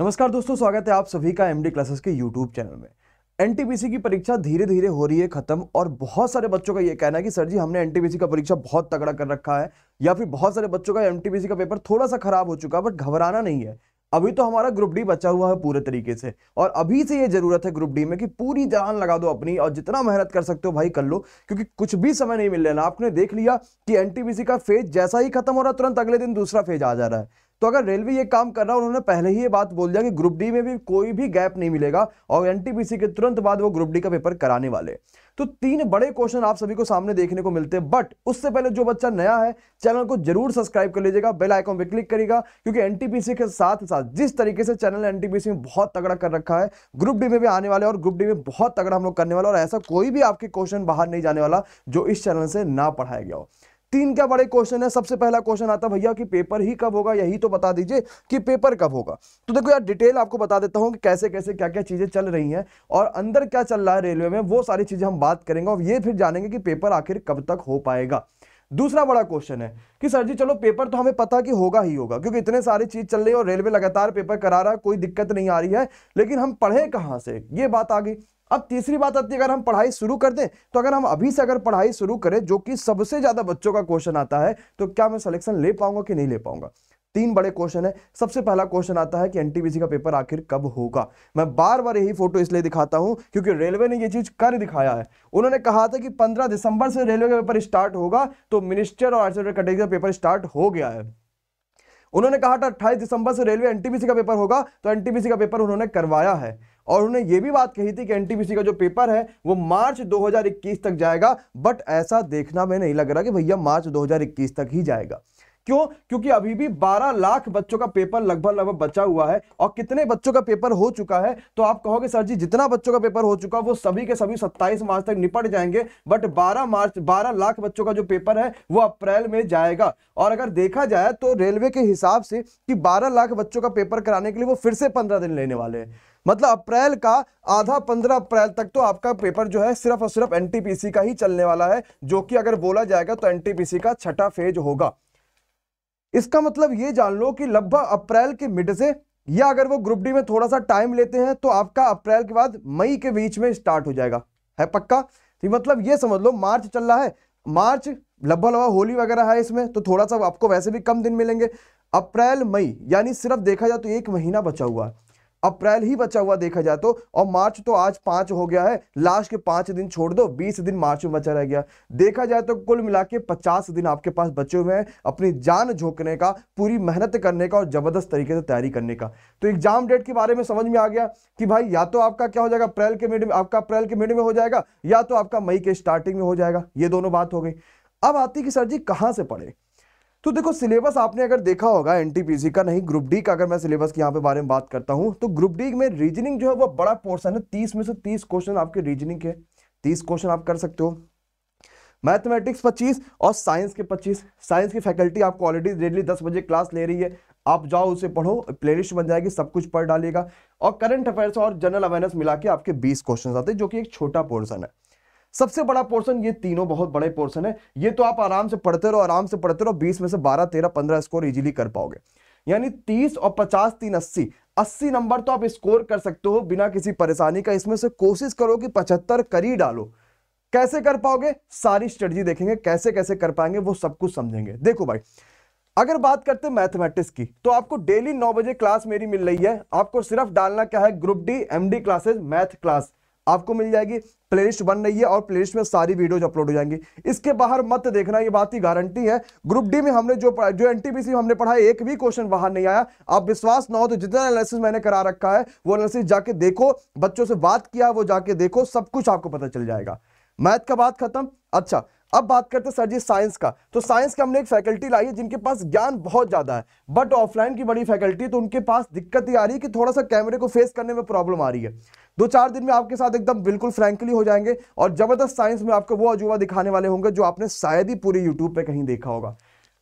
नमस्कार दोस्तों स्वागत है आप सभी का एमडी क्लासेस के यूट्यूब चैनल में एनटीपीसी की परीक्षा धीरे धीरे हो रही है खत्म और बहुत सारे बच्चों का यह कहना है कि सर जी हमने एनटीपीसी का परीक्षा बहुत तगड़ा कर रखा है या फिर बहुत सारे बच्चों का एनटीपीसी का पेपर थोड़ा सा खराब हो चुका है बट घबराना नहीं है अभी तो हमारा ग्रुप डी बचा हुआ है पूरे तरीके से और अभी से ये जरूरत है ग्रुप डी में कि पूरी जान लगा दो अपनी और जितना मेहनत कर सकते हो भाई कर लो क्योंकि कुछ भी समय नहीं मिल रहा आपने देख लिया कि एनटीपीसी का फेज जैसा ही खत्म हो रहा तुरंत अगले दिन दूसरा फेज आ जा रहा है तो अगर रेलवे ये काम कर रहा है उन्होंने पहले ही ये बात बोल दिया कि ग्रुप डी में भी कोई भी गैप नहीं मिलेगा और एनटीपीसी के तुरंत बाद वो ग्रुप डी का पेपर कराने वाले तो तीन बड़े क्वेश्चन आप सभी को सामने देखने को मिलते हैं बट उससे पहले जो बच्चा नया है चैनल को जरूर सब्सक्राइब कर लीजिएगा बेल आइकॉन पे क्लिक करेगा क्योंकि एनटीपीसी के साथ साथ जिस तरीके से चैनल एनटीपीसी में बहुत तगड़ा कर रखा है ग्रुप डी में भी आने वाले और ग्रुप डी में बहुत तगड़ा हम लोग करने वाला और ऐसा कोई भी आपके क्वेश्चन बाहर नहीं जाने वाला जो इस चैनल से ना पढ़ाया गया हो तीन क्या बड़े क्वेश्चन है सबसे पहला क्वेश्चन आता भैया कि पेपर ही कब होगा यही तो बता दीजिए कि पेपर कब होगा तो देखो यार डिटेल आपको बता देता हूं कि कैसे कैसे क्या क्या चीज़ें चल रही हैं और अंदर क्या चल रहा है रेलवे में वो सारी चीज़ें हम बात करेंगे और ये फिर जानेंगे कि पेपर आखिर कब तक हो पाएगा दूसरा बड़ा क्वेश्चन है कि सर जी चलो पेपर तो हमें पता कि होगा ही होगा क्योंकि इतने सारी चीज़ चल रही है और रेलवे लगातार पेपर करा रहा है कोई दिक्कत नहीं आ रही है लेकिन हम पढ़े कहाँ से ये बात आ गई अब तीसरी बात आती है अगर हम पढ़ाई शुरू कर दें तो अगर हम अभी से अगर पढ़ाई शुरू करें जो कि सबसे ज़्यादा बच्चों का क्वेश्चन आता है तो क्या मैं सिलेक्शन ले पाऊंगा कि नहीं ले पाऊंगा तीन बड़े क्वेश्चन है सबसे पहला क्वेश्चन आता है कि एनटीपीसी का पेपर आखिर कब होगा मैं बार बार यही फोटो इसलिए दिखाता हूं क्योंकि रेलवे ने यह चीज कर दिखाया है उन्होंने कहा था कि 15 दिसंबर से रेलवे का पेपर स्टार्ट होगा तो मिनिस्टर और आर्चर कैटेगरी का पेपर स्टार्ट हो गया है उन्होंने कहा था अट्ठाईस दिसंबर से रेलवे एनटीपीसी का पेपर होगा तो एनटीपीसी का पेपर उन्होंने करवाया है और उन्होंने ये भी बात कही थी कि एनटीपीसी का जो पेपर है वो मार्च 2021 तक जाएगा बट ऐसा देखना में नहीं लग रहा कि भैया मार्च 2021 तक ही जाएगा क्यों क्योंकि अभी भी 12 लाख बच्चों का पेपर लगभग लगभग बचा हुआ है और कितने बच्चों का पेपर हो चुका है तो आप कहोगे सर जी जितना बच्चों का पेपर हो चुका वो सभी के सभी 27 मार्च तक निपट जाएंगे बट 12 मार्च 12 लाख बच्चों का जो पेपर है वो अप्रैल में जाएगा और अगर देखा जाए तो रेलवे के हिसाब से कि बारह लाख बच्चों का पेपर कराने के लिए वो फिर से पंद्रह दिन लेने वाले हैं मतलब अप्रैल का आधा पंद्रह अप्रैल तक तो आपका पेपर जो है सिर्फ और सिर्फ एनटीपीसी का ही चलने वाला है जो कि अगर बोला जाएगा तो एनटीपीसी का छठा फेज होगा इसका मतलब ये जान लो कि लगभग अप्रैल के मिड से या अगर वो ग्रुप डी में थोड़ा सा टाइम लेते हैं तो आपका अप्रैल के बाद मई के बीच में स्टार्ट हो जाएगा है पक्का तो मतलब ये समझ लो मार्च चल रहा है मार्च लगभग लगभग होली वगैरह है इसमें तो थोड़ा सा आपको वैसे भी कम दिन मिलेंगे अप्रैल मई यानी सिर्फ देखा जाए तो एक महीना बचा हुआ है अप्रैल ही बचा हुआ देखा जाए तो और मार्च तो आज पांच हो गया है लास्ट के पांच दिन छोड़ दो बीस दिन मार्च में बचा रह गया देखा जाए तो कुल मिला के पचास दिन आपके पास बचे हुए हैं अपनी जान झोंकने का पूरी मेहनत करने का और ज़बरदस्त तरीके से तैयारी करने का तो एग्जाम डेट के बारे में समझ में आ गया कि भाई या तो आपका क्या हो जाएगा अप्रैल के मिड में आपका अप्रैल के मिड में हो जाएगा या तो आपका मई के स्टार्टिंग में हो जाएगा ये दोनों बात हो गई अब आती कि सर जी कहाँ से पढ़े तो देखो सिलेबस आपने अगर देखा होगा एनटीपीसी का नहीं ग्रुप डी का अगर मैं सिलेबस की यहाँ पे बारे में बात करता हूँ तो ग्रुप डी में रीजनिंग जो है वो बड़ा पोर्सन है तीस में से तीस क्वेश्चन आपके रीजनिंग के तीस क्वेश्चन आप कर सकते हो मैथमेटिक्स पच्चीस और साइंस के पच्चीस साइंस की फैकल्टी आपको ऑलरेडी डेली दस बजे क्लास ले रही है आप जाओ उसे पढ़ो प्लेलिस्ट बन जाएगी सब कुछ पढ़ डालिएगा और करंट अफेयर्स और जनरल अवेयरनेस मिला के आपके 20 क्वेश्चन आते हैं जो कि एक छोटा पोर्सन है सबसे बड़ा पोर्शन ये तीनों बहुत बड़े पोर्शन है ये तो आप आराम से पढ़ते रहो आराम से पढ़ते रहो बीस में से बारह तेरह पंद्रह स्कोर इजीली कर पाओगे यानी तीस और पचास तीन अस्सी अस्सी नंबर तो आप स्कोर कर सकते हो बिना किसी परेशानी का इसमें से कोशिश करो कि पचहत्तर कर ही डालो कैसे कर पाओगे सारी स्ट्रेटजी देखेंगे कैसे कैसे कर पाएंगे वो सब कुछ समझेंगे देखो भाई अगर बात करते मैथमेटिक्स की तो आपको डेली नौ बजे क्लास मेरी मिल रही है आपको सिर्फ डालना क्या है group D MD classes math class आपको मिल जाएगी प्लेलिस्ट बन रही है और प्लेलिस्ट में सारी वीडियोज अपलोड हो जाएंगी इसके बाहर मत देखना ये बात ही गारंटी है ग्रुप डी में हमने जो जो एनटीपीसी हमने पढ़ा है एक भी क्वेश्चन बाहर नहीं आया आप विश्वास ना हो तो जितना एनालिसिस मैंने करा रखा है वो एनालिसिस जाके देखो बच्चों से बात किया वो जाके देखो सब कुछ आपको पता चल जाएगा मैथ का बात खत्म अच्छा अब बात करते सर जी साइंस का तो साइंस के हमने एक फैकल्टी लाई है जिनके पास ज्ञान बहुत ज़्यादा है बट ऑफलाइन की बड़ी फैकल्टी तो उनके पास दिक्कत ये आ रही है कि थोड़ा सा कैमरे को फेस करने में प्रॉब्लम आ रही है दो चार दिन में आपके साथ एकदम बिल्कुल फ्रैंकली हो जाएंगे और ज़बरदस्त साइंस में आपको वो अजूबा दिखाने वाले होंगे जो आपने शायद ही पूरे यूट्यूब पर कहीं देखा होगा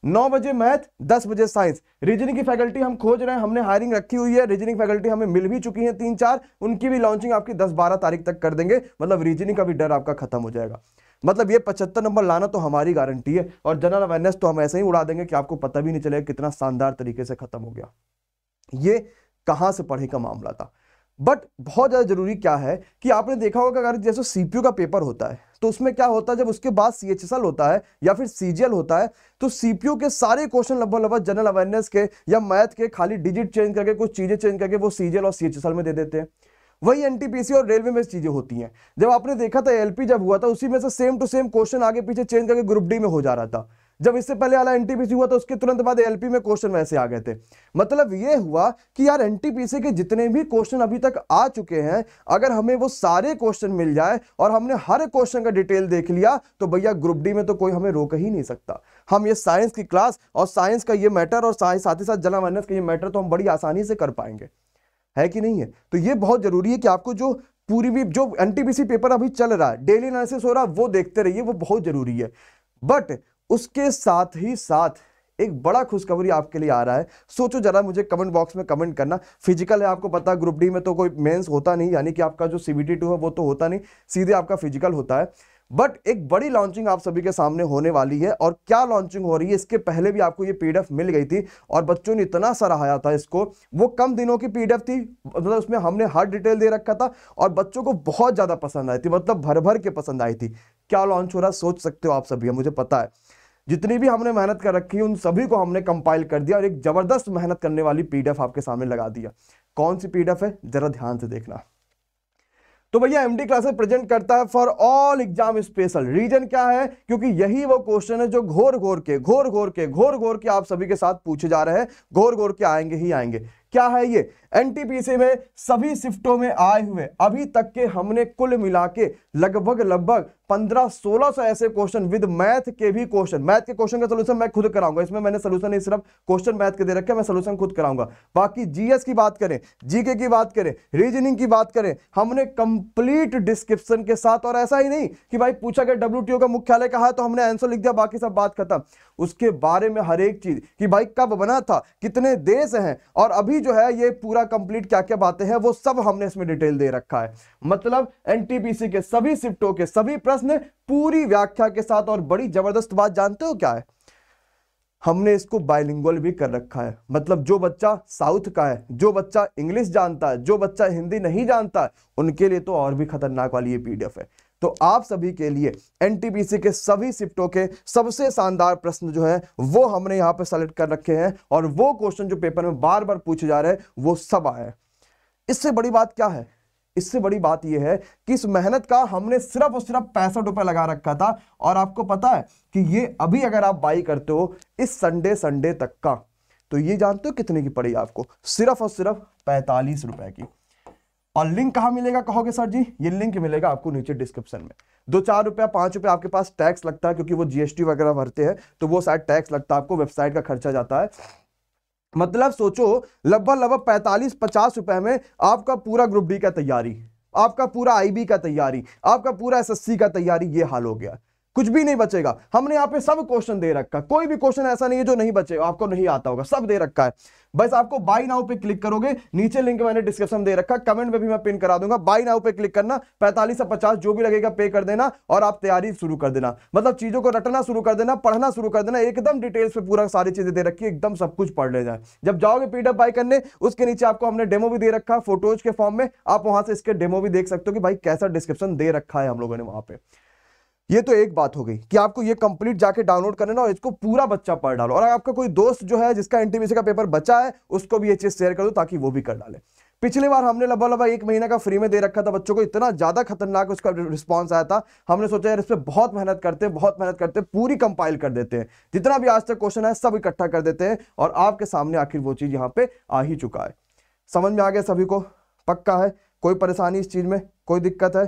नौ बजे मैथ दस बजे साइंस रीजनिंग की फैकल्टी हम खोज रहे हैं हमने हायरिंग रखी हुई है रीजनिंग फैकल्टी हमें मिल भी चुकी है तीन चार उनकी भी लॉन्चिंग आपकी दस बारह तारीख तक कर देंगे मतलब रीजनिंग का भी डर आपका खत्म हो जाएगा मतलब ये पचहत्तर नंबर लाना तो हमारी गारंटी है और जनरल अवेयरनेस तो हम ऐसे ही उड़ा देंगे कि आपको पता भी नहीं चलेगा कितना शानदार तरीके से खत्म हो गया ये कहां से पढ़े का मामला था बट बहुत ज़्यादा जरूरी क्या है कि आपने देखा होगा अगर जैसे सीपीयू का पेपर होता है तो उसमें क्या होता है जब उसके बाद सी होता है या फिर सीजीएल होता है तो सीपीयू के सारे क्वेश्चन लगभग लगभग जनरल अवेयरनेस के या मैथ के खाली डिजिट चेंज करके कुछ चीज़ें चेंज करके वो सीजीएल और सी में दे देते हैं वही एनटीपीसी और रेलवे में चीजें होती हैं जब आपने देखा था एलपी जब हुआ था उसी में से सेम टू सेम क्वेश्चन आगे पीछे चेंज करके ग्रुप डी में हो जा रहा था जब इससे पहले वाला एनटीपीसी हुआ तो उसके तुरंत बाद एलपी में क्वेश्चन वैसे आ गए थे मतलब ये हुआ कि यार एनटीपीसी के जितने भी क्वेश्चन अभी तक आ चुके हैं अगर हमें वो सारे क्वेश्चन मिल जाए और हमने हर क्वेश्चन का डिटेल देख लिया तो भैया ग्रुप डी में तो कोई हमें रोक ही नहीं सकता हम ये साइंस की क्लास और साइंस का ये मैटर और साथ ही साथ जना माइनस का ये मैटर तो हम बड़ी आसानी से कर पाएंगे है कि नहीं है तो ये बहुत जरूरी है कि आपको जो पूरी भी जो एन पेपर अभी चल रहा है डेली एनालिसिस हो रहा है वो देखते रहिए वो बहुत जरूरी है बट उसके साथ ही साथ एक बड़ा खुशखबरी आपके लिए आ रहा है सोचो जरा मुझे कमेंट बॉक्स में कमेंट करना फिजिकल है आपको पता ग्रुप डी में तो कोई मेंस होता नहीं यानी कि आपका जो सीबीटी टू है वो तो होता नहीं सीधे आपका फिजिकल होता है बट एक बड़ी लॉन्चिंग आप सभी के सामने होने वाली है और क्या लॉन्चिंग हो रही है इसके पहले भी आपको ये पीडीएफ मिल गई थी और बच्चों ने इतना सराहाया था इसको वो कम दिनों की पीडीएफ थी मतलब उसमें हमने हर डिटेल दे रखा था और बच्चों को बहुत ज़्यादा पसंद आई थी मतलब भर भर के पसंद आई थी क्या लॉन्च हो रहा है सोच सकते हो आप सभी मुझे पता है जितनी भी हमने मेहनत कर रखी उन सभी को हमने कंपाइल कर दिया और एक ज़बरदस्त मेहनत करने वाली पीडीएफ आपके सामने लगा दिया कौन सी पीडीएफ है ज़रा ध्यान से देखना तो भैया एमडी क्लासेस प्रेजेंट करता है for all exam special reason क्या है क्योंकि यही वो क्वेश्चन है जो घोर घोर के घोर घोर के घोर घोर के आप सभी के साथ पूछे जा रहे हैं घोर घोर के आएंगे ही आएंगे क्या है ये एनटीपीसी में सभी शिफ्टों में आए हुए अभी तक के हमने कुल मिला के लगभग लगभग 15 सोलह सौ ऐसे क्वेश्चन विद मैथ के भी क्वेश्चन मैथ के क्वेश्चन का सोल्यूशन मैं खुद कराऊंगा इसमें मैंने सोल्यूशन नहीं सिर्फ क्वेश्चन मैथ के दे रखे मैं सोल्यूशन खुद कराऊंगा बाकी जीएस की बात करें जीके की बात करें रीजनिंग की बात करें हमने कंप्लीट डिस्क्रिप्शन के साथ और ऐसा ही नहीं कि भाई पूछा गया डब्ल्यू का मुख्यालय कहा तो हमने आंसर लिख दिया बाकी सब बात खत्म उसके बारे में हर एक चीज़ कि भाई कब बना था कितने देश हैं और अभी जो है ये पूरा कंप्लीट क्या क्या बातें हैं वो सब हमने इसमें डिटेल दे रखा है मतलब एनटीपीसी के सभी शिफ्टों के सभी प्रश्न पूरी व्याख्या के साथ और बड़ी जबरदस्त बात जानते हो क्या है हमने इसको बायलिंगुअल भी कर रखा है मतलब जो बच्चा साउथ का है जो बच्चा इंग्लिश जानता है जो बच्चा हिंदी नहीं जानता है उनके लिए तो और भी खतरनाक वाली ये पीडीएफ है तो आप सभी के लिए एनटीपीसी के सभी शिफ्टों के सबसे शानदार प्रश्न जो है वो हमने यहां पर सेलेक्ट कर रखे हैं और वो क्वेश्चन जो पेपर में बार बार पूछे जा रहे हैं वो सब आए इससे बड़ी बात क्या है इससे बड़ी बात यह है कि इस मेहनत का हमने सिर्फ और सिर्फ पैंसठ रुपए लगा रखा था और आपको पता है कि ये अभी अगर आप बाई करते हो इस संडे संडे तक का तो ये जानते हो कितने की पड़ी आपको सिर्फ और सिर्फ पैंतालीस रुपए की और लिंक कहां मिलेगा कहोगे सर जी ये लिंक मिलेगा आपको नीचे डिस्क्रिप्शन में दो चार रुपया पांच रुपया आपके पास टैक्स लगता है क्योंकि वो जीएसटी वगैरह भरते हैं तो वो शायद टैक्स लगता है आपको वेबसाइट का खर्चा जाता है मतलब सोचो लगभग लगभग पैंतालीस पचास रुपए में आपका पूरा ग्रुप डी का तैयारी आपका पूरा आईबी का तैयारी आपका पूरा एसएससी का तैयारी ये हाल हो गया कुछ भी नहीं बचेगा हमने यहाँ पे सब क्वेश्चन दे रखा है कोई भी क्वेश्चन ऐसा नहीं है जो नहीं बचेगा आपको नहीं आता होगा सब दे रखा है बस आपको बाई नाउ पे क्लिक करोगे नीचे लिंक मैंने डिस्क्रिप्शन दे रखा कमेंट में भी मैं पिन करा दूंगा बाई नाउ पे क्लिक करना पैंतालीस से पचास जो भी लगेगा पे कर देना और आप तैयारी शुरू कर देना मतलब चीजों को रटना शुरू कर देना पढ़ना शुरू कर देना एकदम डिटेल्स पे पूरा सारी चीजें दे रखी एकदम सब कुछ पढ़ ले जाए जब जाओगे पीडीएफ बाई करने उसके नीचे आपको हमने डेमो भी दे रखा फोटोज के फॉर्म में आप वहां से इसके डेमो भी देख सकते हो कि भाई कैसा डिस्क्रिप्शन दे रखा है हम लोगों ने वहां पर ये तो एक बात हो गई कि आपको ये कंप्लीट जाके डाउनलोड कर लेना और इसको पूरा बच्चा पढ़ डालो और आपका कोई दोस्त जो है जिसका एनटीपीसी का पेपर बचा है उसको भी ये चीज़ शेयर कर दो ताकि वो भी कर डाले पिछले बार हमने लगभग लगभग एक महीना का फ्री में दे रखा था बच्चों को इतना ज़्यादा खतरनाक उसका रिस्पॉन्स आया था हमने सोचा यार इस पर बहुत मेहनत करते हैं बहुत मेहनत करते हैं पूरी कंपाइल कर देते हैं जितना भी आज तक क्वेश्चन है सब इकट्ठा कर देते हैं और आपके सामने आखिर वो चीज़ यहाँ पे आ ही चुका है समझ में आ गया सभी को पक्का है कोई परेशानी इस चीज़ में कोई दिक्कत है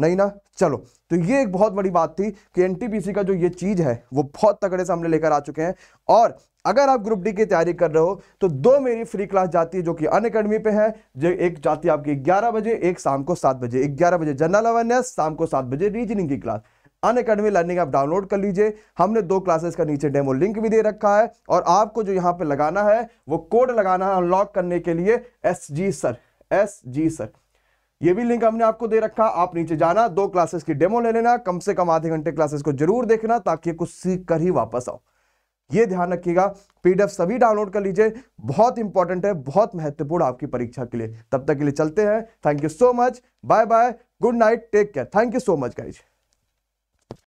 नहीं ना चलो तो ये एक बहुत बड़ी बात थी कि एनटीपीसी का जो ये चीज़ है वो बहुत तगड़े से हमने लेकर आ चुके हैं और अगर आप ग्रुप डी की तैयारी कर रहे हो तो दो मेरी फ्री क्लास जाती है जो कि अन अकेडमी पे है जो एक जाती है आपकी 11 बजे एक शाम को 7 बजे 11 बजे जनरल अवेयरनेस शाम को 7 बजे रीजनिंग की क्लास अन अकेडमी लर्निंग आप डाउनलोड कर लीजिए हमने दो क्लासेस का नीचे डेमो लिंक भी दे रखा है और आपको जो यहाँ पे लगाना है वो कोड लगाना है अनलॉक करने के लिए S G sir S G sir ये भी लिंक हमने आपको दे रखा आप नीचे जाना दो क्लासेस की डेमो ले लेना कम से कम आधे घंटे क्लासेस को जरूर देखना ताकि कुछ सीख कर ही वापस आओ ये ध्यान रखिएगा पीडीएफ सभी डाउनलोड कर लीजिए बहुत इंपॉर्टेंट है बहुत महत्वपूर्ण आपकी परीक्षा के लिए तब तक के लिए चलते हैं thank you so much bye bye good night take care thank you so much guys